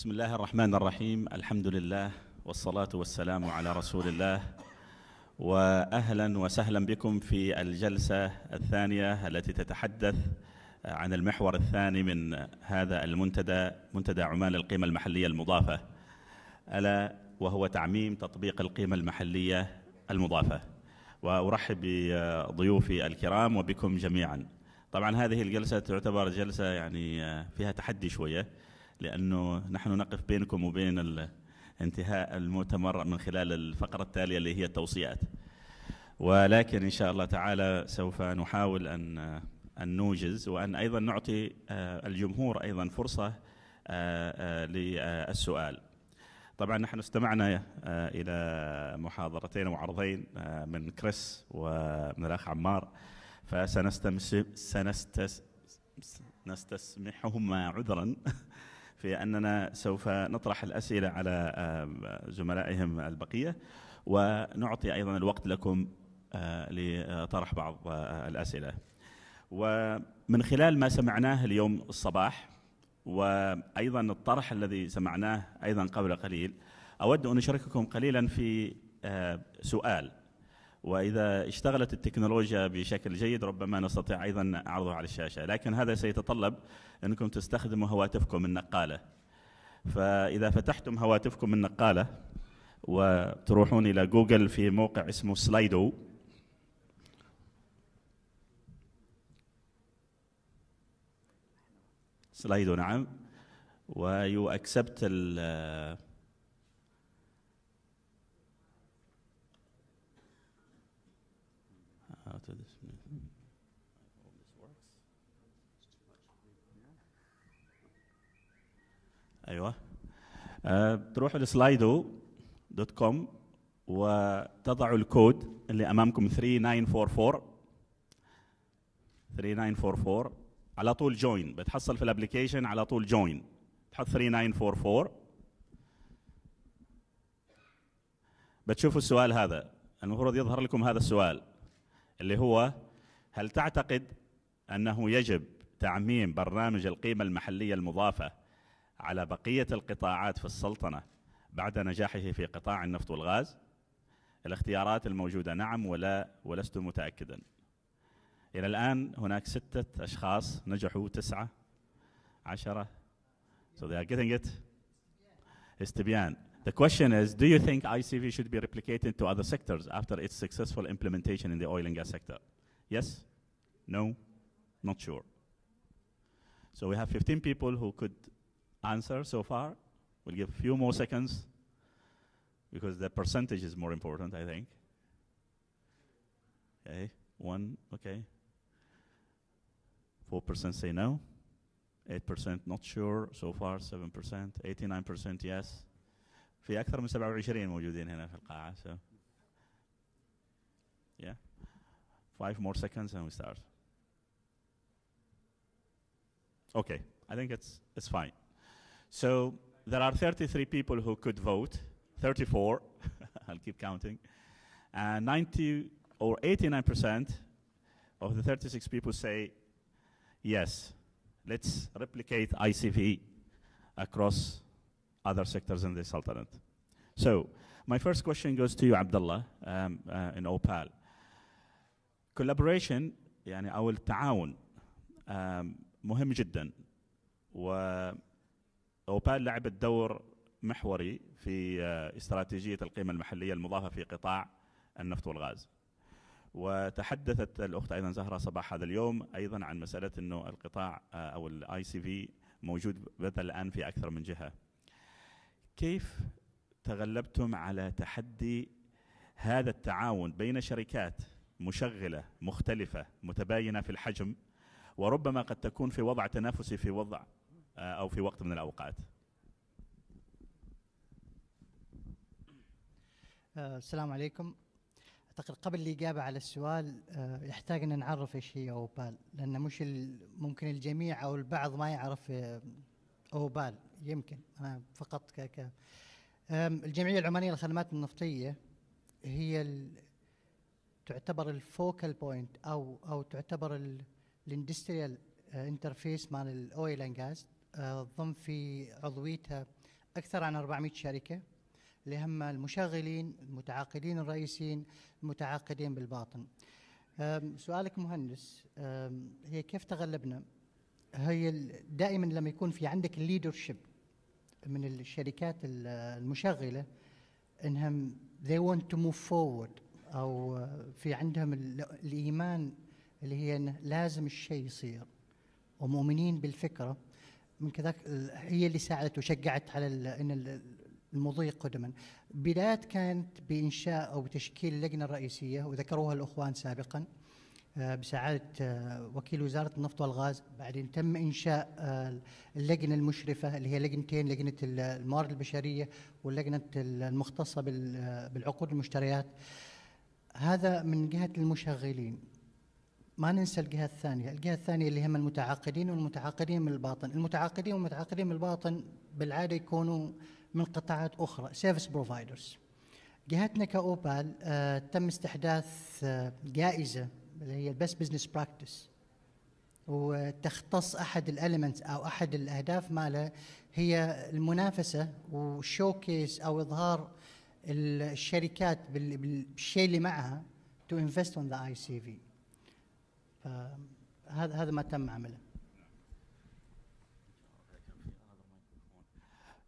بسم الله الرحمن الرحيم الحمد لله والصلاة والسلام على رسول الله وأهلا وسهلا بكم في الجلسة الثانية التي تتحدث عن المحور الثاني من هذا المنتدى منتدى عمان القيمة المحلية المضافة ألا وهو تعميم تطبيق القيمة المحلية المضافة وأرحب بضيوفي الكرام وبكم جميعا طبعا هذه الجلسة تعتبر جلسة يعني فيها تحدي شوية لأنه نحن نقف بينكم وبين انتهاء المؤتمر من خلال الفقرة التالية اللي هي التوصيات ولكن إن شاء الله تعالى سوف نحاول أن أن نوجز وأن أيضا نعطي آه، الجمهور أيضا فرصة آه، آه، للسؤال طبعا نحن استمعنا إلى محاضرتين وعرضين من كريس ومن الأخ عمار فسنستمس سنستس سنستسمحهما عذرا في أننا سوف نطرح الأسئلة على آه، زملائهم البقية ونعطي أيضا الوقت لكم آه، لطرح بعض آه، الأسئلة ومن خلال ما سمعناه اليوم الصباح وأيضا الطرح الذي سمعناه أيضا قبل قليل أود أن أشارككم قليلا في سؤال وإذا اشتغلت التكنولوجيا بشكل جيد ربما نستطيع أيضا عرضه على الشاشة لكن هذا سيتطلب أنكم تستخدموا هواتفكم النقالة فإذا فتحتم هواتفكم النقالة وتروحون إلى جوجل في موقع اسمه سلايدو سلايدو نعم ويو اكسبت how to this. ايوه أه بتروحوا لسلايدو دوت كوم وتضعوا الكود اللي امامكم 3944 3944 على طول جوين بتحصل في الابلكيشن على طول جوين تحط 3944 بتشوفوا السؤال هذا المفروض يظهر لكم هذا السؤال اللي هو هل تعتقد أنه يجب تعميم برنامج القيمة المحلية المضافة على بقية القطاعات في السلطنة بعد نجاحه في قطاع النفط والغاز؟ الاختيارات الموجودة نعم ولا ولست متأكدا إلى الآن هناك ستة أشخاص نجحوا تسعة عشرة so they are getting it استبيان The question is, do you think ICV should be replicated to other sectors after its successful implementation in the oil and gas sector? Yes? No? Not sure. So we have 15 people who could answer so far. We'll give a few more seconds because the percentage is more important, I think. Okay, one, okay. 4% say no, 8% not sure so far, 7%, 89% yes, في أكثر من 27 موجودين هنا في so yeah five more seconds and we start okay I think it's it's fine so there are 33 people who could vote 34 I'll keep counting and 90 or 89 percent of the 36 people say yes let's replicate ICV across other sectors in the Sultanate. So my first question goes to you, Abdullah, um, uh, in Opal. Collaboration يعني أو التعاون um, مهم جدا وأوبال لعبت دور محوري في uh, استراتيجية القيمة المحلية المضافة في قطاع النفط والغاز وتحدثت الأخت أيضا زهرة صباح هذا اليوم أيضا عن مسألة أنه القطاع uh, أو الاي سي في موجود بدأ الآن في أكثر من جهة كيف تغلبتم على تحدي هذا التعاون بين شركات مشغلة مختلفة متباينة في الحجم وربما قد تكون في وضع تنافسي في وضع آه، أو في وقت من الأوقات آه، السلام عليكم اعتقد قبل الاجابه على السؤال آه، يحتاج ان نعرف ايش هي اوبال لان مش ممكن الجميع او البعض ما يعرف اوبال يمكن انا فقط ك ك الجمعيه العمانيه للخدمات النفطيه هي ال تعتبر الفوكال بوينت او او تعتبر الاندستريال انترفيس مال الاويل اند جاز تضم في عضويتها اكثر عن 400 شركه اللي هم المشغلين المتعاقدين الرئيسيين المتعاقدين بالباطن سؤالك مهندس هي كيف تغلبنا هي دائما لما يكون في عندك الليدرشيب من الشركات المشغله انهم they want to move forward او في عندهم الايمان اللي هي انه لازم الشيء يصير ومؤمنين بالفكره من كذاك هي اللي ساعدت وشجعت على ان المضي قدما. بدايات كانت بانشاء او تشكيل اللجنه الرئيسيه وذكروها الاخوان سابقا. آه، بسعادة آه، وكيل وزارة النفط والغاز بعدين تم إنشاء آه، اللجنة المشرفة اللي هي لجنتين لجنة الموارد البشرية واللجنة المختصة بالعقود المشتريات هذا من جهة المشغلين ما ننسى الجهة الثانية الجهة الثانية اللي هم المتعاقدين والمتعاقدين من الباطن المتعاقدين والمتعاقدين من الباطن بالعادة يكونوا من قطاعات أخرى سيرفيس بروفايدرز جهتنا كأوبال تم استحداث جائزة هي البيست بزنس براكتس وتختص احد الاليمنتس او احد الاهداف ماله هي المنافسه وشوكيس او اظهار الشركات بالشيء اللي معها تو انفست اون ذا اي سي في فهذا هذا ما تم عمله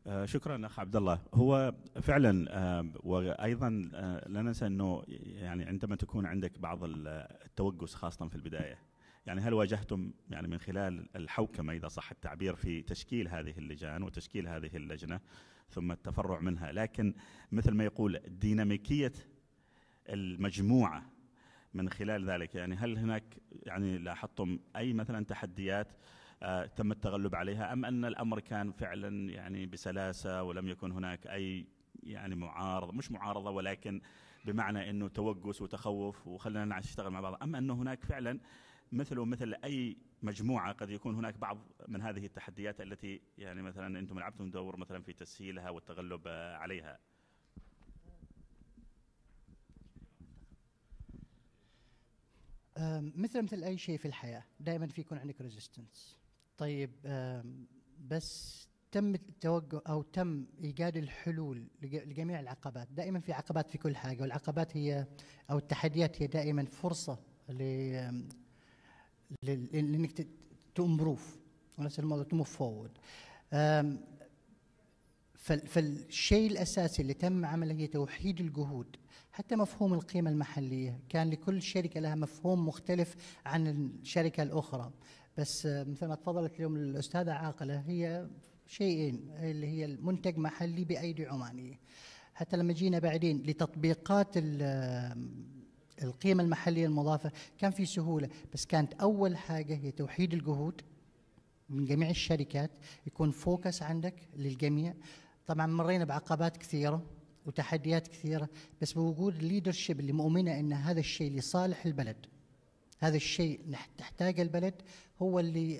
آه، شكرا اخ عبد الله هو فعلا آه، وايضا آه، لا ننسى انه يعني عندما تكون عندك بعض التوجس خاصه في البدايه يعني هل واجهتم يعني من خلال الحوكمه اذا صح التعبير في تشكيل هذه اللجان وتشكيل هذه اللجنه ثم التفرع منها لكن مثل ما يقول ديناميكيه المجموعه من خلال ذلك يعني هل هناك يعني لاحظتم اي مثلا تحديات آه، تم التغلب عليها أم أن الأمر كان فعلا يعني بسلاسة ولم يكن هناك أي يعني معارضة مش معارضة ولكن بمعنى أنه توجس وتخوف وخلينا نشتغل مع بعض ام أنه هناك فعلا مثل ومثل أي مجموعة قد يكون هناك بعض من هذه التحديات التي يعني مثلا أنتم لعبتم دور مثلا في تسهيلها والتغلب عليها آه، مثل مثل اي شيء في الحياه دائما في يكون عندك ريزيستنس طيب بس تم التوجه او تم ايجاد الحلول لجميع العقبات، دائما في عقبات في كل حاجه والعقبات هي او التحديات هي دائما فرصه ل لانك امبروف ونفس الموضوع تو فورورد. فالشيء الاساسي اللي تم عمله هي توحيد الجهود حتى مفهوم القيمه المحليه كان لكل شركه لها مفهوم مختلف عن الشركه الاخرى بس مثل ما تفضلت اليوم الاستاذه عاقله هي شيئين اللي هي المنتج محلي بايدي عمانيه حتى لما جينا بعدين لتطبيقات القيمة المحلية المضافة كان في سهولة بس كانت أول حاجة هي توحيد الجهود من جميع الشركات يكون فوكس عندك للجميع طبعا مرينا بعقبات كثيرة وتحديات كثيرة بس بوجود الليدرشيب اللي مؤمنة أن هذا الشيء لصالح البلد هذا الشيء تحتاج البلد هو اللي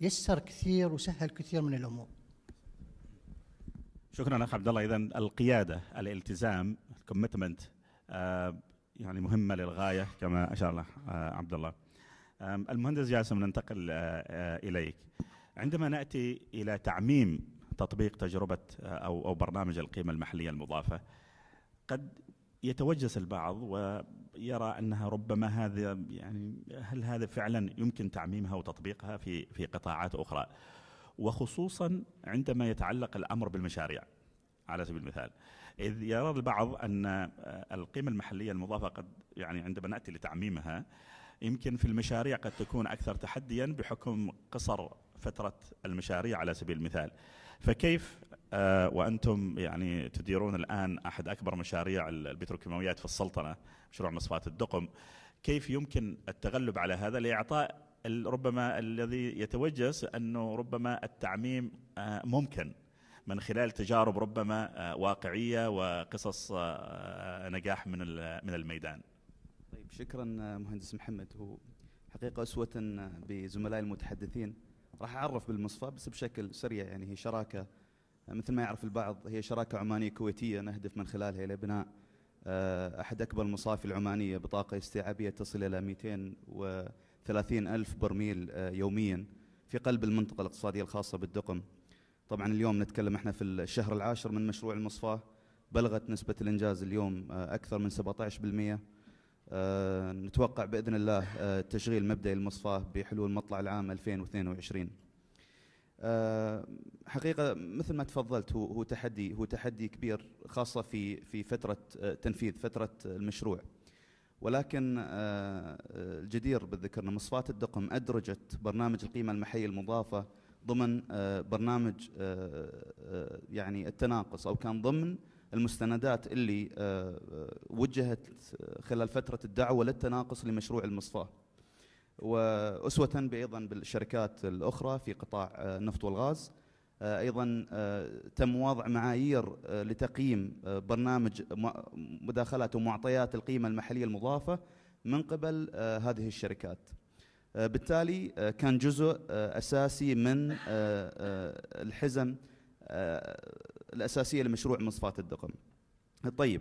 يسر كثير وسهل كثير من الامور. شكرا اخ عبد الله اذا القياده الالتزام الكوميتمنت آه، يعني مهمه للغايه كما اشار له آه، عبد الله. المهندس جاسم ننتقل آه، اليك. عندما ناتي الى تعميم تطبيق تجربه او او برنامج القيمه المحليه المضافه قد يتوجس البعض و يرى انها ربما هذا يعني هل هذا فعلا يمكن تعميمها وتطبيقها في في قطاعات اخرى وخصوصا عندما يتعلق الامر بالمشاريع على سبيل المثال اذ يرى البعض ان القيمه المحليه المضافه قد يعني عندما ناتي لتعميمها يمكن في المشاريع قد تكون اكثر تحديا بحكم قصر فترة المشاريع على سبيل المثال فكيف آه، وأنتم يعني تديرون الآن أحد أكبر مشاريع البتروكيماويات في السلطنة مشروع مصفات الدقم كيف يمكن التغلب على هذا لإعطاء ربما الذي يتوجس أنه ربما التعميم آه، ممكن من خلال تجارب ربما آه، واقعية وقصص نجاح من من الميدان طيب شكرا مهندس محمد هو حقيقة أسوة بزملائي المتحدثين راح اعرف بالمصفى بس بشكل سريع يعني هي شراكه مثل ما يعرف البعض هي شراكه عمانيه كويتيه نهدف من خلالها الى بناء آه، احد اكبر المصافي العمانيه بطاقه استيعابيه تصل الى 230 الف برميل آه، يوميا في قلب المنطقه الاقتصاديه الخاصه بالدقم. طبعا اليوم نتكلم احنا في الشهر العاشر من مشروع المصفاه بلغت نسبه الانجاز اليوم آه، اكثر من 17% آه، نتوقع باذن الله آه، تشغيل مبدئي المصفاه بحلول مطلع العام 2022 آه، حقيقه مثل ما تفضلت هو هو تحدي هو تحدي كبير خاصه في في فتره تنفيذ فتره المشروع ولكن الجدير بالذكر ان مصفاه الدقم ادرجت برنامج القيمه المحليه المضافه ضمن برنامج يعني التناقص او كان ضمن المستندات اللي آه، آه، وجهت آه، خلال فترة الدعوة للتناقص لمشروع المصفاة وأسوة بأيضا بالشركات الأخرى في قطاع النفط والغاز أيضا تم وضع معايير لتقييم برنامج مداخلات ومعطيات القيمة المحلية المضافة من قبل هذه الشركات بالتالي كان جزء أساسي من الحزم الاساسيه لمشروع مصفات الدقم. طيب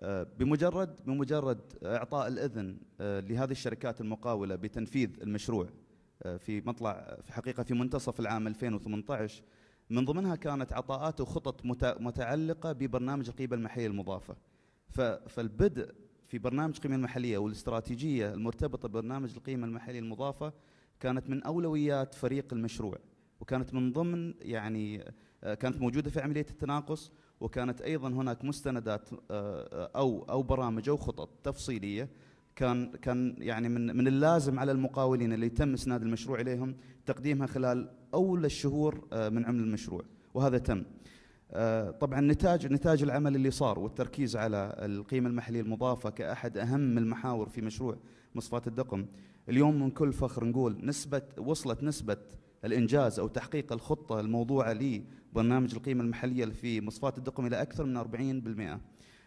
آه، بمجرد بمجرد اعطاء الاذن آه، لهذه الشركات المقاوله بتنفيذ المشروع آه، في مطلع في حقيقه في منتصف العام 2018 من ضمنها كانت عطاءات وخطط متعلقه ببرنامج القيمه المحليه المضافه. فالبدء في برنامج القيمه المحليه والاستراتيجيه المرتبطه ببرنامج القيمه المحليه المضافه كانت من اولويات فريق المشروع وكانت من ضمن يعني آه، كانت موجوده في عمليه التناقص وكانت ايضا هناك مستندات آه، آه، او او برامج او خطط تفصيليه كان كان يعني من من اللازم على المقاولين اللي تم اسناد المشروع اليهم تقديمها خلال اول الشهور من عمل المشروع وهذا تم. طبعا نتاج نتاج العمل اللي صار والتركيز على القيمه المحليه المضافه كاحد اهم المحاور في مشروع مصفات الدقم اليوم من كل فخر نقول نسبه وصلت نسبه الإنجاز أو تحقيق الخطة الموضوعة لبرنامج القيمة المحلية في مصفات الدقم إلى أكثر من 40%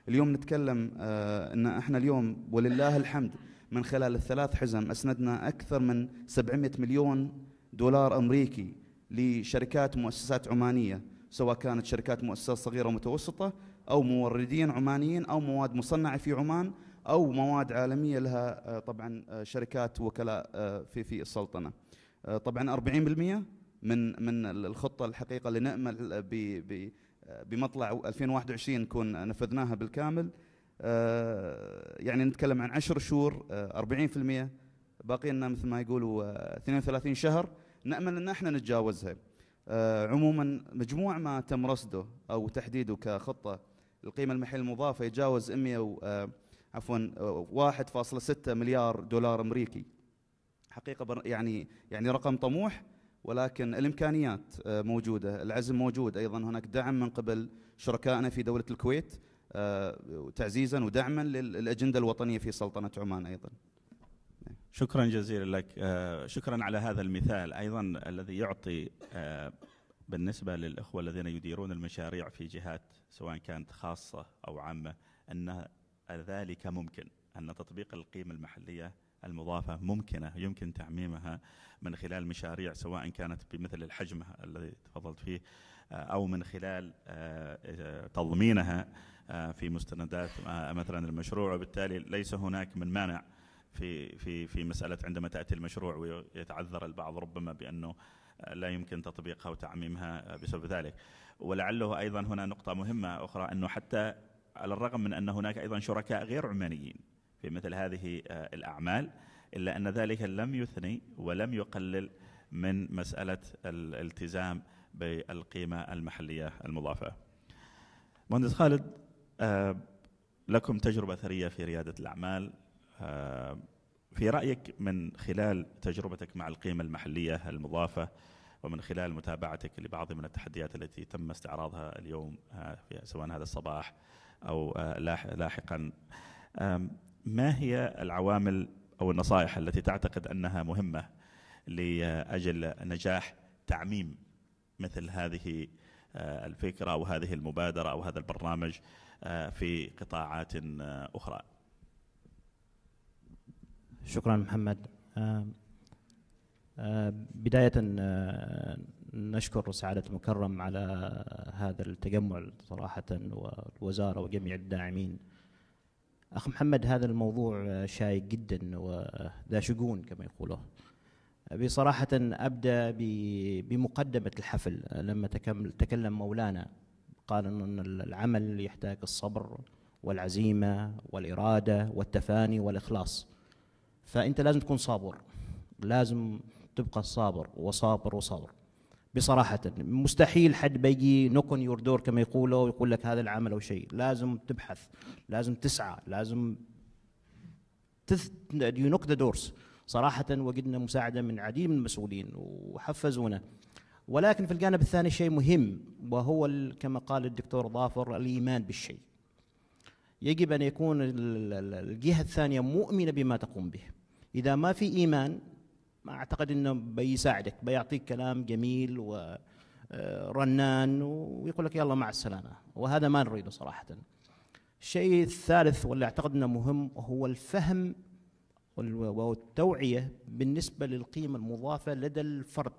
اليوم نتكلم آه، أن إحنا اليوم ولله الحمد من خلال الثلاث حزم أسندنا أكثر من 700 مليون دولار أمريكي لشركات ومؤسسات عمانية سواء كانت شركات مؤسسات صغيرة ومتوسطة أو موردين عمانيين أو مواد مصنعة في عمان أو مواد عالمية لها آه، طبعا آه، شركات وكلاء في في السلطنة. طبعا 40% من من الخطه الحقيقه اللي نامل ب بمطلع 2021 نكون نفذناها بالكامل آه، يعني نتكلم عن 10 شهور 40% آه، باقي لنا مثل ما يقولوا 32 آه، شهر نامل ان احنا نتجاوزها عموما مجموع ما تم رصده او تحديده كخطه القيمه المحليه المضافه يتجاوز 100 عفوا 1.6 مليار دولار امريكي حقيقه يعني يعني رقم طموح ولكن الامكانيات آه، موجوده، العزم موجود، ايضا هناك دعم من قبل شركائنا في دوله الكويت آه، تعزيزا ودعما للاجنده الوطنيه في سلطنه عمان ايضا. شكرا جزيلا لك، آه، شكرا على هذا المثال ايضا الذي يعطي بالنسبه للاخوه الذين يديرون المشاريع في جهات سواء كانت خاصه او عامه ان ذلك ممكن ان تطبيق القيمه المحليه المضافة ممكنة يمكن تعميمها من خلال مشاريع سواء كانت بمثل الحجم الذي تفضلت فيه آه، أو من خلال آه، آه، تضمينها في مستندات مثلا المشروع وبالتالي ليس هناك من مانع في في في مسألة عندما تأتي المشروع ويتعذر البعض ربما بأنه لا يمكن تطبيقها وتعميمها بسبب ذلك ولعله أيضا هنا نقطة مهمة أخرى أنه حتى على الرغم من أن هناك أيضا شركاء غير عمانيين في مثل هذه آه، الأعمال إلا أن ذلك لم يثني ولم يقلل من مسألة الالتزام بالقيمة المحلية المضافة مهندس خالد آه، لكم تجربة ثرية في ريادة الأعمال آه، في رأيك من خلال تجربتك مع القيمة المحلية المضافة ومن خلال متابعتك لبعض من التحديات التي تم استعراضها اليوم سواء هذا الصباح أو لاحقا ما هي العوامل أو النصائح التي تعتقد أنها مهمة لأجل نجاح تعميم مثل هذه آه، الفكرة أو هذه المبادرة أو هذا البرنامج آه، في قطاعات آه، أخرى شكرا محمد بداية نشكر سعادة المكرم على هذا التجمع صراحة والوزارة وجميع الداعمين اخ محمد هذا الموضوع آه، شائك جدا وذا شجون كما يقولون بصراحة أبدأ بمقدمة الحفل لما تكلم مولانا قال أن العمل يحتاج الصبر والعزيمة والإرادة والتفاني والإخلاص فأنت لازم تكون صابر لازم تبقى صابر وصابر وصابر بصراحة مستحيل حد بيجي نكون يور دور كما يقولوا ويقول لك هذا العمل أو شيء لازم تبحث لازم تسعى لازم تث... يو نوك ذا دورز صراحة وجدنا مساعدة من عديد من المسؤولين وحفزونا ولكن في الجانب الثاني شيء مهم وهو كما قال الدكتور ظافر الإيمان بالشيء يجب أن يكون الجهة الثانية مؤمنة بما تقوم به إذا ما في إيمان ما اعتقد انه بيساعدك بيعطيك كلام جميل و آه، رنان ويقول لك يلا مع السلامه وهذا ما نريده صراحه الشيء الثالث واللي اعتقد انه مهم هو الفهم والتوعيه بالنسبه للقيمه المضافه لدى الفرد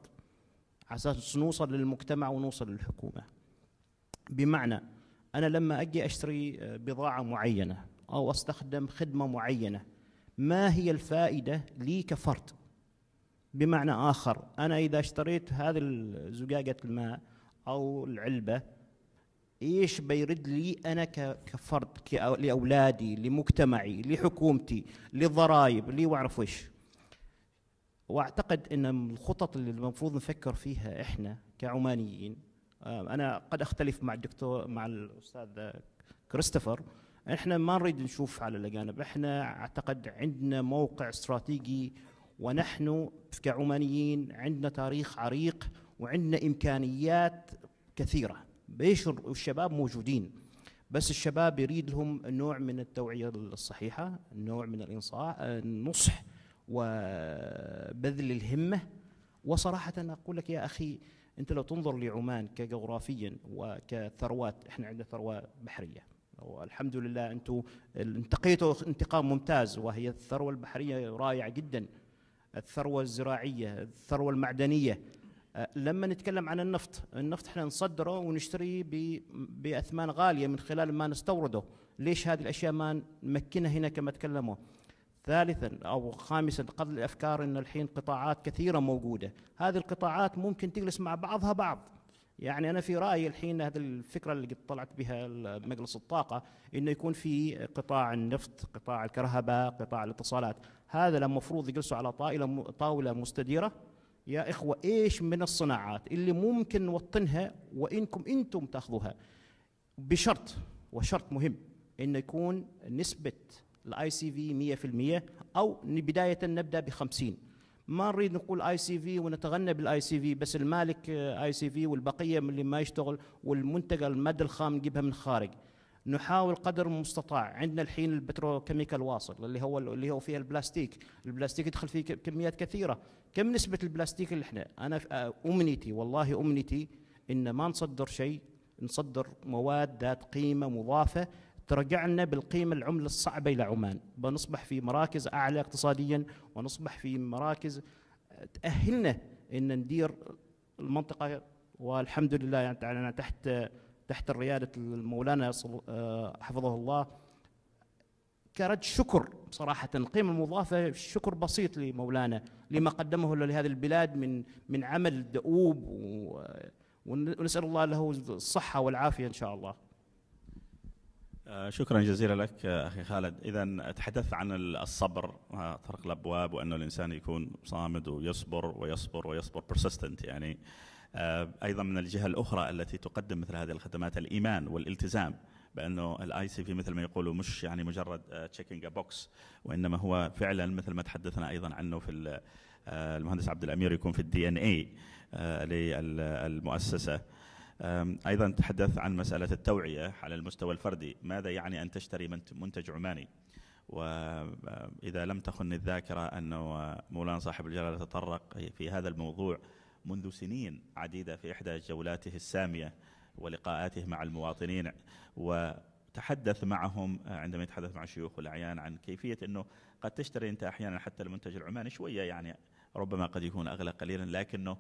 على اساس نوصل للمجتمع ونوصل للحكومه بمعنى انا لما اجي اشتري آه، بضاعه معينه او استخدم خدمه معينه ما هي الفائده لي كفرد بمعنى آخر أنا إذا اشتريت هذه زجاجة الماء أو العلبة إيش بيرد لي أنا كفرد لأولادي لمجتمعي لحكومتي لضرائب لي وأعرف وش وأعتقد أن الخطط اللي المفروض نفكر فيها إحنا كعمانيين آه، أنا قد أختلف مع الدكتور مع الأستاذ كريستوفر احنا ما نريد نشوف على الاجانب احنا اعتقد عندنا موقع استراتيجي ونحن كعمانيين عندنا تاريخ عريق وعندنا إمكانيات كثيرة بيش الشباب موجودين بس الشباب يريد لهم نوع من التوعية الصحيحة نوع من الانصاح النصح وبذل الهمة وصراحة أقول لك يا أخي أنت لو تنظر لعمان كجغرافيا وكثروات إحنا عندنا ثروة بحرية والحمد لله أنتم انتقيتوا انتقام ممتاز وهي الثروة البحرية رائعة جداً الثروه الزراعيه الثروه المعدنيه أه، لما نتكلم عن النفط النفط احنا نصدره ونشتريه باثمان غاليه من خلال ما نستورده ليش هذه الاشياء ما نمكنها هنا كما تكلموا ثالثا او خامسا قبل الافكار ان الحين قطاعات كثيره موجوده هذه القطاعات ممكن تجلس مع بعضها بعض يعني أنا في رأيي الحين هذه الفكرة اللي طلعت بها مجلس الطاقة إنه يكون في قطاع النفط قطاع الكهرباء قطاع الاتصالات هذا المفروض يجلسوا على طاولة طاولة مستديرة يا إخوة إيش من الصناعات اللي ممكن نوطنها وإنكم أنتم تاخذوها بشرط وشرط مهم إنه يكون نسبة الاي سي في 100% أو بداية نبدأ ب 50 ما نريد نقول اي سي في ونتغنى بالاي سي في بس المالك اي سي في والبقيه من اللي ما يشتغل والمنتج المد الخام نجيبها من الخارج نحاول قدر المستطاع عندنا الحين البتروكيميكال واصل اللي هو اللي هو فيها البلاستيك البلاستيك يدخل فيه كميات كثيره كم نسبه البلاستيك اللي احنا انا آه، امنيتي والله امنيتي ان ما نصدر شيء نصدر مواد ذات قيمه مضافه ترجعنا بالقيمة العملة الصعبة إلى عمان بنصبح في مراكز أعلى اقتصاديا ونصبح في مراكز آه، تأهلنا أن ندير المنطقة والحمد لله يعني أنا تحت تحت ريادة المولانا آه، حفظه الله كرد شكر صراحة القيمة المضافة شكر بسيط لمولانا لما قدمه لهذه البلاد من من عمل دؤوب ونسأل الله له الصحة والعافية إن شاء الله آه، شكرا جزيلا لك آه، اخي خالد اذا تحدثت عن الصبر آه، طرق الابواب وأن الانسان يكون صامد ويصبر ويصبر ويصبر بيرسيستنت يعني ايضا من الجهه الاخرى التي تقدم مثل هذه الخدمات الايمان والالتزام بانه الاي سي في مثل ما يقولوا مش يعني مجرد تشيكينج بوكس وانما هو فعلا مثل ما تحدثنا ايضا عنه في المهندس عبد الامير يكون في الدي ان اي للمؤسسه أيضا تحدث عن مسألة التوعية على المستوى الفردي ماذا يعني أن تشتري منتج عماني وإذا لم تخن الذاكرة أنه مولانا صاحب الجلالة تطرق في هذا الموضوع منذ سنين عديدة في إحدى جولاته السامية ولقاءاته مع المواطنين وتحدث معهم عندما يتحدث مع الشيوخ والأعيان عن كيفية أنه قد تشتري أنت أحيانا حتى المنتج العماني شوية يعني ربما قد يكون اغلى قليلا لكنه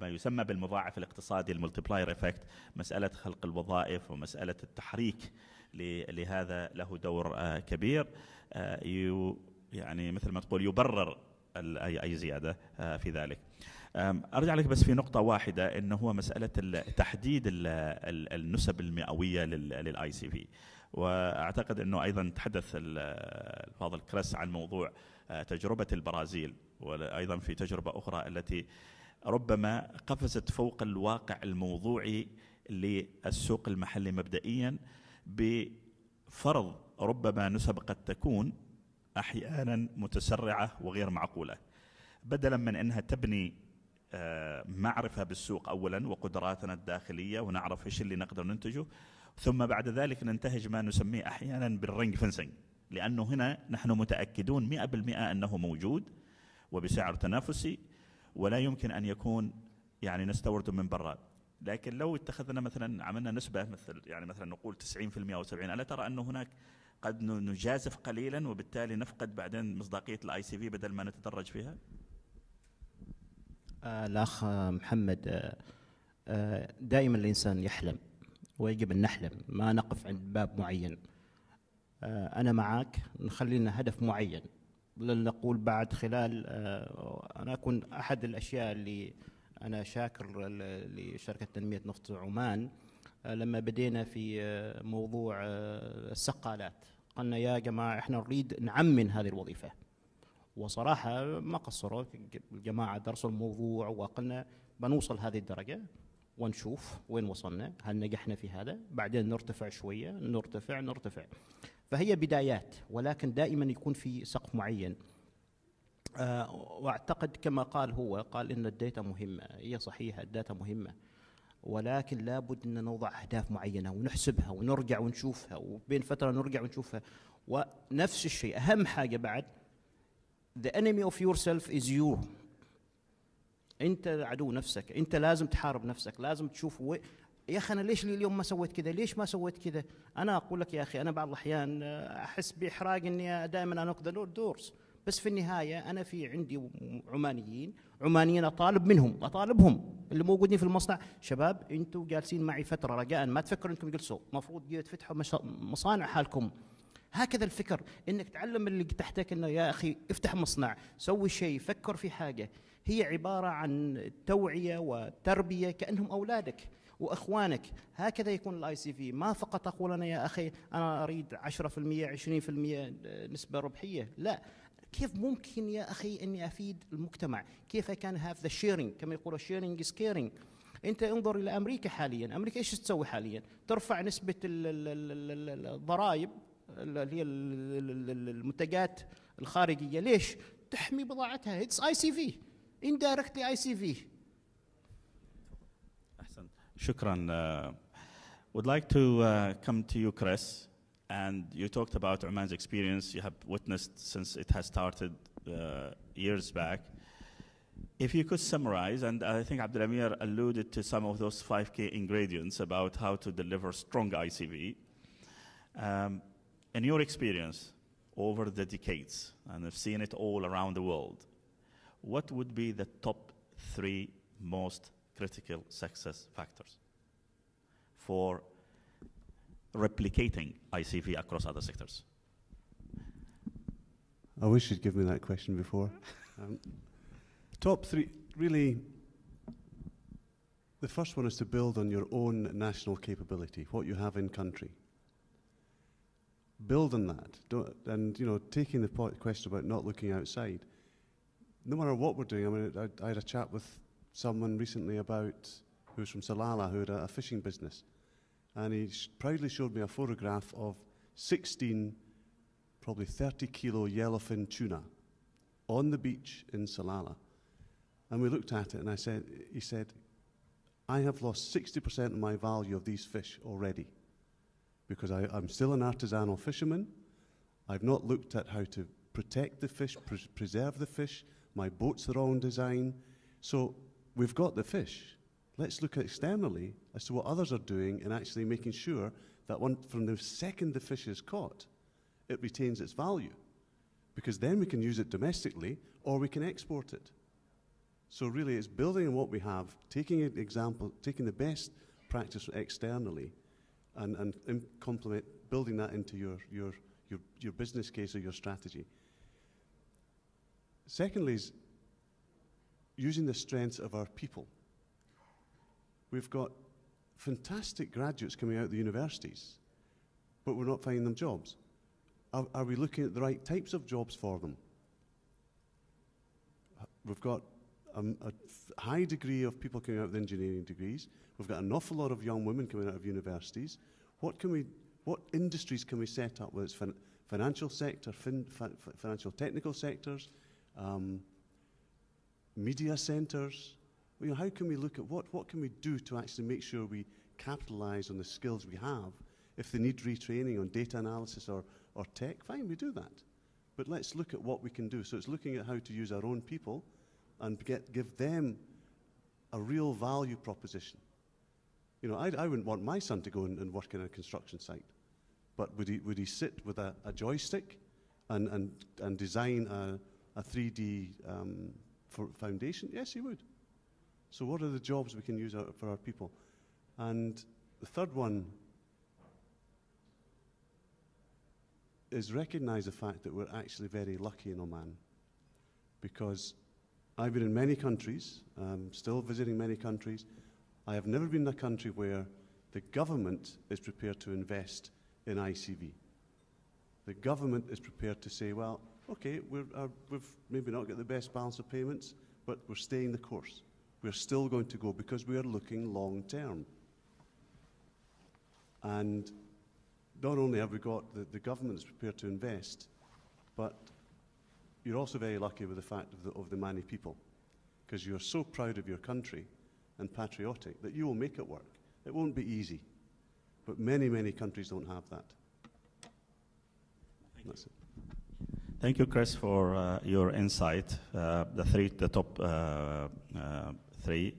ما يسمى بالمضاعف الاقتصادي الملتبلاير افكت مساله خلق الوظائف ومساله التحريك لهذا له دور آه، كبير آه، يعني مثل ما تقول يبرر اي اي زياده آه، في ذلك. ارجع لك بس في نقطه واحده انه هو مساله تحديد النسب المئويه للاي سي في واعتقد انه ايضا تحدث الفاضل كريس عن موضوع تجربة البرازيل وأيضا في تجربة أخرى التي ربما قفزت فوق الواقع الموضوعي للسوق المحلي مبدئيا بفرض ربما نسب قد تكون أحيانا متسرعة وغير معقولة بدلا من أنها تبني آه، معرفة بالسوق أولا وقدراتنا الداخلية ونعرف إيش اللي نقدر ننتجه ثم بعد ذلك ننتهج ما نسميه أحيانا بالرينج فنسنج لأنه هنا نحن متأكدون مئة بالمئة أنه موجود وبسعر تنافسي ولا يمكن أن يكون يعني نستورده من برا لكن لو اتخذنا مثلا عملنا نسبة مثل يعني مثلا نقول 90% أو 70 ألا ترى أنه هناك قد نجازف قليلا وبالتالي نفقد بعدين مصداقية الاي سي في بدل ما نتدرج فيها؟ آه الأخ محمد آه،, آه دائما الإنسان يحلم ويجب أن نحلم ما نقف عند باب معين آه، أنا معك نخلي لنا هدف معين لنقول بعد خلال آه، أنا أكون أحد الأشياء اللي أنا شاكر لشركة تنمية نفط عمان آه، لما بدينا في موضوع السقالات قلنا يا جماعة إحنا نريد نعمن هذه الوظيفة وصراحة ما قصروا الجماعة درسوا الموضوع وقلنا بنوصل هذه الدرجة ونشوف وين وصلنا هل نجحنا في هذا بعدين نرتفع شوية نرتفع نرتفع فهي بدايات ولكن دائما يكون في سقف معين آه، واعتقد كما قال هو قال ان الداتا مهمه هي صحيحه الداتا مهمه ولكن لابد ان نوضع اهداف معينه ونحسبها ونرجع ونشوفها وبين فتره نرجع ونشوفها ونفس الشيء اهم حاجه بعد the enemy of yourself is you انت عدو نفسك انت لازم تحارب نفسك لازم تشوف يا اخي انا ليش لي اليوم ما سويت كذا؟ ليش ما سويت كذا؟ انا اقول لك يا اخي انا بعض الاحيان احس باحراج اني دائما اناقض الدورس بس في النهايه انا في عندي عمانيين عمانيين اطالب منهم اطالبهم اللي موجودين في المصنع شباب انتم جالسين معي فتره رجاء ما تفكروا انكم جلسوا المفروض تفتحوا مصانع حالكم هكذا الفكر انك تعلم اللي تحتك انه يا اخي افتح مصنع سوي شيء فكر في حاجه هي عباره عن توعيه وتربيه كانهم اولادك واخوانك هكذا يكون الاي سي في ما فقط اقول انا يا اخي انا اريد 10% 20% نسبه ربحيه لا كيف ممكن يا اخي اني افيد المجتمع؟ كيف كان هاف ذا شيرنج كما يقول الشيرنج از كيرنج انت انظر الى امريكا حاليا، امريكا ايش تسوي حاليا؟ ترفع نسبه الضرائب اللي هي المنتجات الخارجيه، ليش؟ تحمي بضاعتها، اتس اي سي في، اندايركتلي اي سي في، Shukran. Uh, would like to uh, come to you, Chris. And you talked about Oman's experience you have witnessed since it has started uh, years back. If you could summarize, and I think Amir alluded to some of those 5K ingredients about how to deliver strong ICV. Um, in your experience over the decades, and I've seen it all around the world, what would be the top three most critical success factors for replicating ICV across other sectors? I wish you'd give me that question before. Mm-hmm. um, top three, really, the first one is to build on your own national capability, what you have in country. Build on that. Don't, and, you know, taking the question about not looking outside, no matter what we're doing, I mean, I, I had a chat with someone recently about who was from Salala who had a, a fishing business, and he sh proudly showed me a photograph of 16, probably 30 kilo yellowfin tuna on the beach in Salala, and we looked at it, and I said, he said, I have lost 60% of my value of these fish already because I, am still an artisanal fisherman. I've not looked at how to protect the fish, preserve the fish. My boat's the wrong design. So we've got the fish. Let's look externally as to what others are doing and actually making sure that one, from the second the fish is caught, it retains its value. Because then we can use it domestically or we can export it. So really, it's building on what we have, taking an example, taking the best practice externally, and, and, complement building that into your, your, your, your business case or your strategy. Secondly, is using the strengths of our people. We've got fantastic graduates coming out of the universities, but we're not finding them jobs. Are, are we looking at the right types of jobs for them? We've got a, a high degree of people coming out with engineering degrees. We've got an awful lot of young women coming out of universities. What can we, what industries can we set up? Whether it's fin financial sector, fin fi financial technical sectors, um, media centres. You know, how can we look at what, what can we do to actually make sure we capitalise on the skills we have? If they need retraining on data analysis or, or tech, fine, we do that. But let's look at what we can do. So it's looking at how to use our own people and get, give them a real value proposition. You know, I, I wouldn't want my son to go and, work in a construction site. But would he, would he sit with a, a joystick and, and, and design a, a 3D um, foundation? Yes, he would. So, what are the jobs we can use for our people? And the third one is recognise the fact that we're actually very lucky in Oman because I've been in many countries, I'm um, still visiting many countries. I have never been in a country where the government is prepared to invest in ICV. The government is prepared to say, well, okay, we uh, we've maybe not got the best balance of payments, but we're staying the course. We're still going to go because we are looking long term. And not only have we got the, the government that's prepared to invest, but you're also very lucky with the fact of the, of the people because you're so proud of your country and patriotic that you will make it work. It won't be easy, but many, many countries don't have that. Thank That's you. it. Thank you, Chris, for uh, your insight, uh, the three, the top uh, uh three.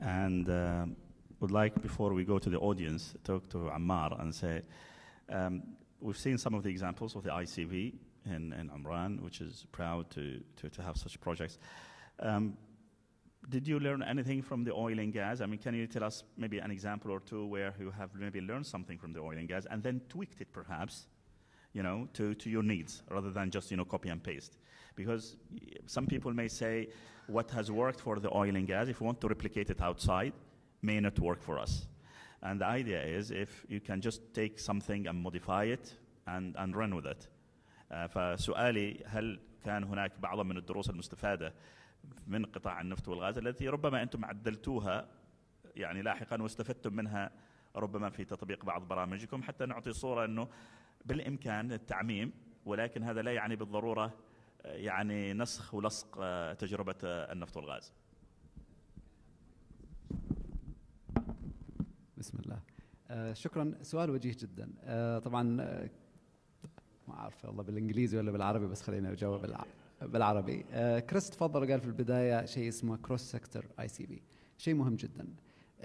And um, would like, before we go to the audience, talk to Ammar and say, um, we've seen some of the examples of the ICV in, in Amran, which is proud to, to, to have such projects. Um, did you learn anything from the oil and gas? I mean, can you tell us maybe an example or two where you have maybe learned something from the oil and gas and then tweaked it perhaps you know, to, to your needs rather than just, you know, copy and paste. Because some people may say what has worked for the oil and gas, if we want to replicate it outside, may not work for us. And the idea is if you can just take something and modify it and, and run with it. Uh, فسؤالي هل كان هناك بعض من الدروس المستفادة من قطاع النفط والغاز التي ربما أنتم عدلتوها يعني لاحقا واستفدتم منها ربما في تطبيق بعض برامجكم حتى نعطي صورة أنه بالإمكان التعميم ولكن هذا لا يعني بالضرورة آه، يعني نسخ ولصق آه، تجربة آه، النفط والغاز بسم الله شكرا سؤال وجيه جدا طبعا ما اعرف والله بالانجليزي ولا بالعربي بس خلينا اجاوب بالعربي كريست فضل قال في البدايه شيء اسمه كروس سيكتور اي سي بي شيء مهم جدا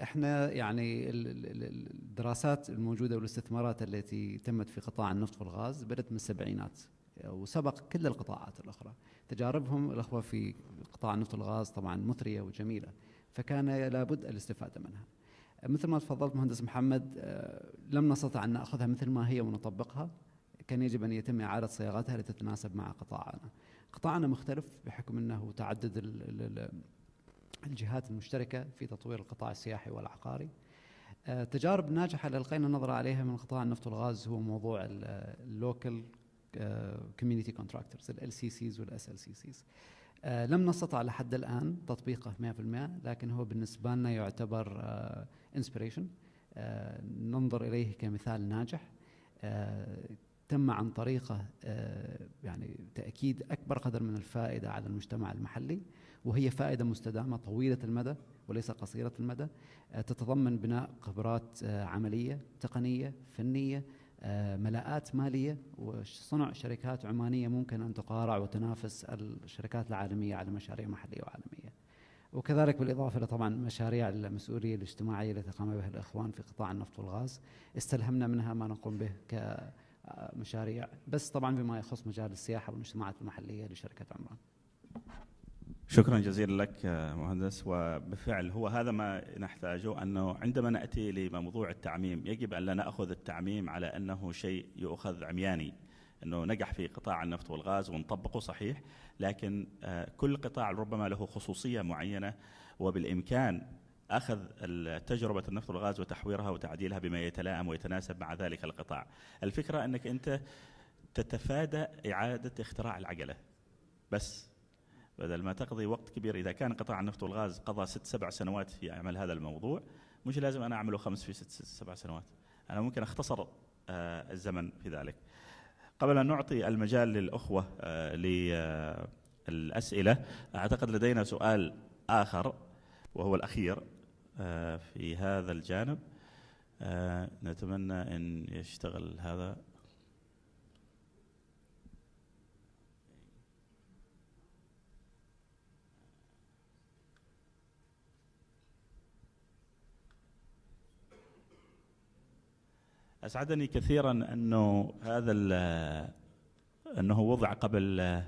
احنا يعني الدراسات الموجوده والاستثمارات التي تمت في قطاع النفط والغاز بدات من السبعينات وسبق كل القطاعات الاخرى تجاربهم الاخوه في قطاع النفط والغاز طبعا مثريه وجميله فكان لابد الاستفاده منها مثل ما تفضلت مهندس محمد آه، لم نستطع ان ناخذها مثل ما هي ونطبقها كان يجب ان يتم اعاده صياغتها لتتناسب مع قطاعنا قطاعنا مختلف بحكم انه تعدد الجهات المشتركة في تطوير القطاع السياحي والعقاري آه، تجارب ناجحة اللي ألقينا نظرة عليها من قطاع النفط والغاز هو موضوع اللوكل كوميونيتي كونتراكتورز ال سي سيز والاس ال سي سيز آه، لم نستطع لحد الآن تطبيقه 100% لكن هو بالنسبة لنا يعتبر انسبريشن آه، ننظر إليه كمثال ناجح تم عن طريقه يعني تاكيد اكبر قدر من الفائده على المجتمع المحلي وهي فائدة مستدامة طويلة المدى وليس قصيرة المدى آه، تتضمن بناء خبرات آه، عملية تقنية فنية آه، ملاءات مالية وصنع شركات عمانية ممكن أن تقارع وتنافس الشركات العالمية على مشاريع محلية وعالمية وكذلك بالإضافة إلى طبعا مشاريع المسؤولية الاجتماعية التي قام بها الإخوان في قطاع النفط والغاز استلهمنا منها ما نقوم به كمشاريع بس طبعا بما يخص مجال السياحة والمجتمعات المحلية لشركة عمران شكرا جزيلا لك آه، مهندس وبفعل هو هذا ما نحتاجه انه عندما ناتي لموضوع التعميم يجب ان لا ناخذ التعميم على انه شيء يؤخذ عمياني انه نجح في قطاع النفط والغاز ونطبقه صحيح لكن آه، كل قطاع ربما له خصوصيه معينه وبالامكان اخذ تجربه النفط والغاز وتحويرها وتعديلها بما يتلائم ويتناسب مع ذلك القطاع. الفكره انك انت تتفادى اعاده اختراع العجله بس بدل ما تقضي وقت كبير إذا كان قطاع النفط والغاز قضى ست سبع سنوات في عمل هذا الموضوع مش لازم أنا أعمله خمس في ست, ست سبع سنوات أنا ممكن أختصر آه، الزمن في ذلك قبل أن نعطي المجال للأخوة آه، للأسئلة آه، أعتقد لدينا سؤال آخر وهو الأخير في هذا الجانب نتمنى أن يشتغل هذا أسعدني كثيرا أنه هذا أنه وضع قبل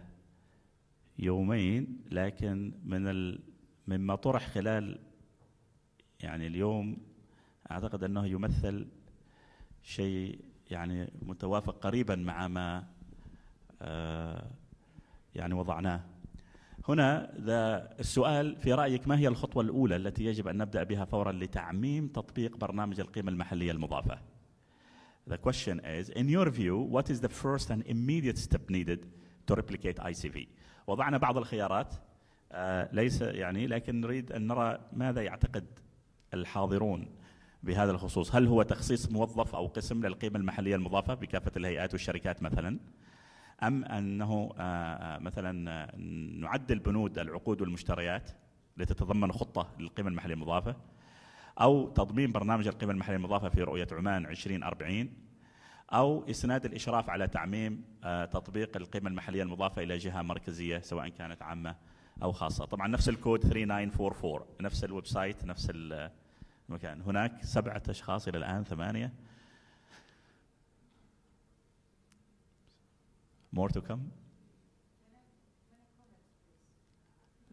يومين لكن من مما طرح خلال يعني اليوم أعتقد أنه يمثل شيء يعني متوافق قريبا مع ما آه، يعني وضعناه هنا ذا السؤال في رأيك ما هي الخطوة الأولى التي يجب أن نبدأ بها فورا لتعميم تطبيق برنامج القيمة المحلية المضافة؟ The question is, in your view, what is the first and immediate step needed to replicate ICV? وضعنا بعض الخيارات آه، ليس يعني لكن نريد أن نرى ماذا يعتقد الحاضرون بهذا الخصوص هل هو تخصيص موظف أو قسم للقيمة المحلية المضافة بكافة الهيئات والشركات مثلا أم أنه آه، آه، مثلا نعدل بنود العقود والمشتريات لتتضمن خطة للقيمة المحلية المضافة أو تضمين برنامج القيمة المحلية المضافة في رؤية عمان 2040 أو إسناد الإشراف على تعميم آه، تطبيق القيمة المحلية المضافة إلى جهة مركزية سواء كانت عامة أو خاصة طبعا نفس الكود 3944 نفس الويب سايت نفس المكان هناك سبعة أشخاص إلى الآن ثمانية more to come?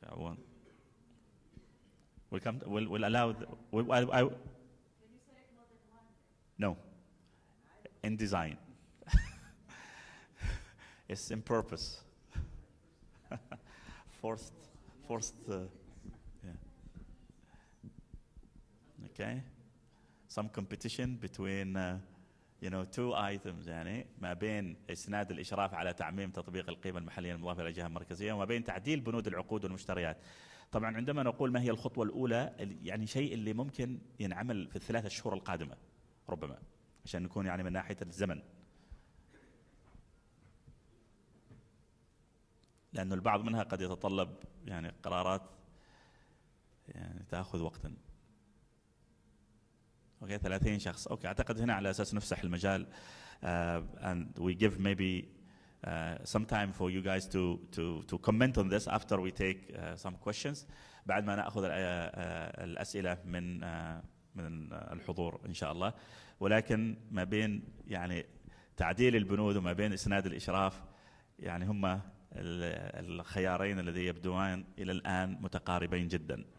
Yeah, one. We'll come, we'll, we'll allow, the, we'll, I, I, no, in design. it's in purpose. forced, forced, uh, yeah. Okay. Some competition between, uh, you know, two items يعني ما بين اسناد الاشراف على تعميم تطبيق القيمه المحليه المضافه الى الجهه المركزيه وما بين تعديل بنود العقود والمشتريات. طبعا عندما نقول ما هي الخطوة الأولى يعني شيء اللي ممكن ينعمل في الثلاثة الشهور القادمة ربما عشان نكون يعني من ناحية الزمن لأن البعض منها قد يتطلب يعني قرارات يعني تأخذ وقتا اوكي 30 شخص اوكي اعتقد هنا على اساس نفسح المجال uh, and we give maybe Uh, some time for you guys to, to, to comment on this after we take uh, some questions بعد ما ناخذ uh, الاسئله من من الحضور ان شاء الله ولكن ما بين يعني تعديل البنود وما بين اسناد الاشراف يعني هم الخيارين الذي يبدوان الى الان متقاربين جدا